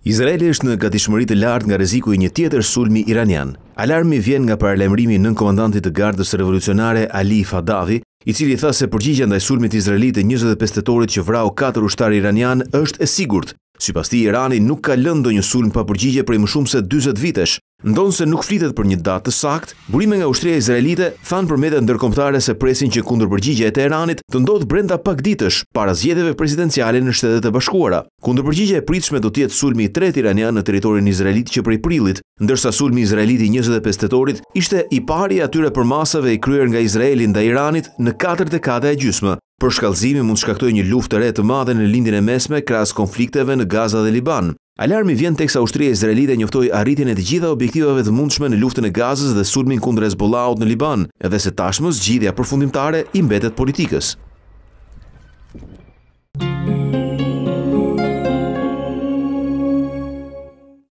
Izraeli është në gatishmëri të lartë nga rreziku i një tjetër sulmi iranian. Alarmi vjen nga paralajmërimi nën komandantit të gardës revolucionare Ali Fadavi, i cili tha se përgjigjja ndaj sulmit izraelit të 25 tetorit që vrau 4 ushtarë iranian është e sigurt. Sipas tij Irani nuk ka lënë ndonjë sulm pa përgjigje prej më shumë se 40 vitesh. Ndonë se nuk flitet për një datë të sakt, burime nga ushtria izraelite thanë për medet ndërkomtare se presin që kundur përgjigje e Teheranit të ndodhë brenda pak ditësh para zjedheve presidenciale në shtetet e bashkuara. Kundur përgjigje e pritshme do tjetë sulmi i tret Iranian në teritorin izraelit që prej prilit, ndërsa sulmi izraelit i 25 tetorit ishte i pari atyre për masave i kryer nga Izraelin dhe Iranit në 4 dekade e gjysme. Për shkallzimi mund shkaktoj një luft të re të madhe në lindin e mesme kras konflikteve në Gaza dhe Liban. Alarmi vjen teksa ushtria izraelite njoftoi arritjen e të gjitha objektivave të mundshme në luftën e Gazës dhe sulmin kundër Hezbollahut në Liban, edhe se tashmë zgjidhja përfundimtare i mbetet politikës.